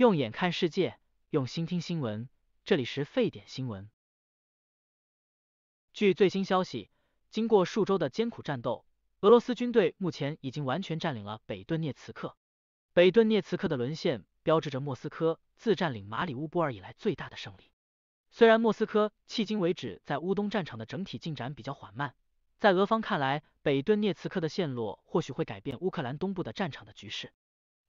用眼看世界，用心听新闻。这里是沸点新闻。据最新消息，经过数周的艰苦战斗，俄罗斯军队目前已经完全占领了北顿涅茨克。北顿涅茨克的沦陷，标志着莫斯科自占领马里乌波尔以来最大的胜利。虽然莫斯科迄今为止在乌东战场的整体进展比较缓慢，在俄方看来，北顿涅茨克的陷落或许会改变乌克兰东部的战场的局势。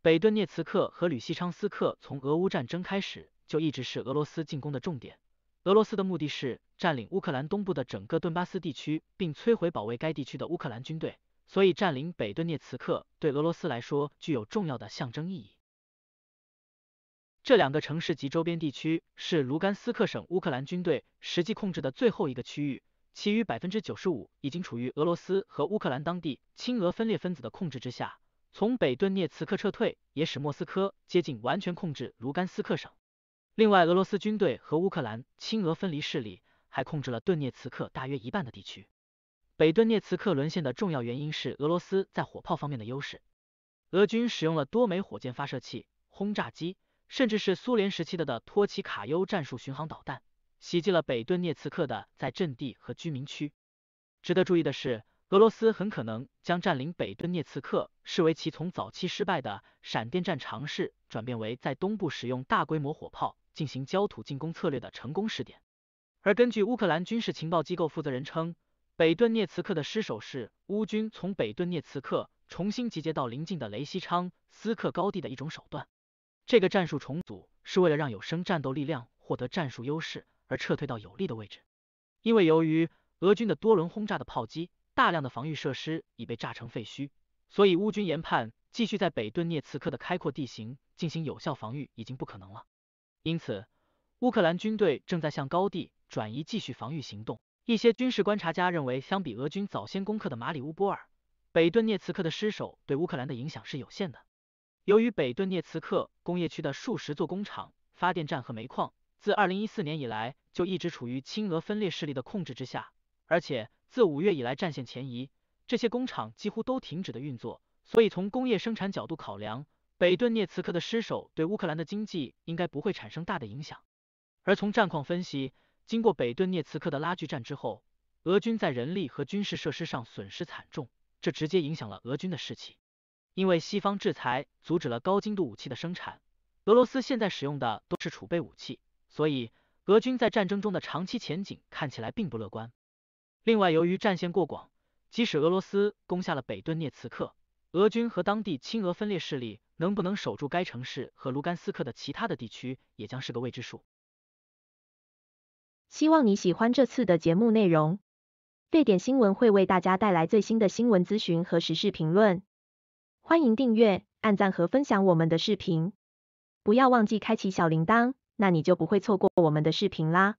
北顿涅茨克和吕西昌斯克从俄乌战争开始就一直是俄罗斯进攻的重点。俄罗斯的目的是占领乌克兰东部的整个顿巴斯地区，并摧毁保卫该地区的乌克兰军队，所以占领北顿涅茨克对俄罗斯来说具有重要的象征意义。这两个城市及周边地区是卢甘斯克省乌克兰军队实际控制的最后一个区域，其余百分之九十五已经处于俄罗斯和乌克兰当地亲俄分裂分子的控制之下。从北顿涅茨克撤退也使莫斯科接近完全控制卢甘斯克省。另外，俄罗斯军队和乌克兰亲俄分离势力还控制了顿涅茨克大约一半的地区。北顿涅茨克沦陷的重要原因是俄罗斯在火炮方面的优势。俄军使用了多枚火箭发射器、轰炸机，甚至是苏联时期的的托奇卡优战术巡航导弹，袭击了北顿涅茨克的在阵地和居民区。值得注意的是。俄罗斯很可能将占领北顿涅茨克视为其从早期失败的闪电战尝试转变为在东部使用大规模火炮进行焦土进攻策略的成功试点。而根据乌克兰军事情报机构负责人称，北顿涅茨克的失守是乌军从北顿涅茨克重新集结到邻近的雷西昌斯克高地的一种手段。这个战术重组是为了让有生战斗力量获得战术优势而撤退到有利的位置。因为由于俄军的多轮轰炸的炮击。大量的防御设施已被炸成废墟，所以乌军研判继续在北顿涅茨克的开阔地形进行有效防御已经不可能了。因此，乌克兰军队正在向高地转移，继续防御行动。一些军事观察家认为，相比俄军早先攻克的马里乌波尔，北顿涅茨克的失守对乌克兰的影响是有限的。由于北顿涅茨克工业区的数十座工厂、发电站和煤矿，自二零一四年以来就一直处于亲俄分裂势力的控制之下，而且。自五月以来，战线前移，这些工厂几乎都停止了运作。所以从工业生产角度考量，北顿涅茨克的失守对乌克兰的经济应该不会产生大的影响。而从战况分析，经过北顿涅茨克的拉锯战之后，俄军在人力和军事设施上损失惨重，这直接影响了俄军的士气。因为西方制裁阻止了高精度武器的生产，俄罗斯现在使用的都是储备武器，所以俄军在战争中的长期前景看起来并不乐观。另外，由于战线过广，即使俄罗斯攻下了北顿涅茨克，俄军和当地亲俄分裂势力能不能守住该城市和卢甘斯克的其他的地区，也将是个未知数。希望你喜欢这次的节目内容，沸点新闻会为大家带来最新的新闻资讯和时事评论。欢迎订阅、按赞和分享我们的视频，不要忘记开启小铃铛，那你就不会错过我们的视频啦。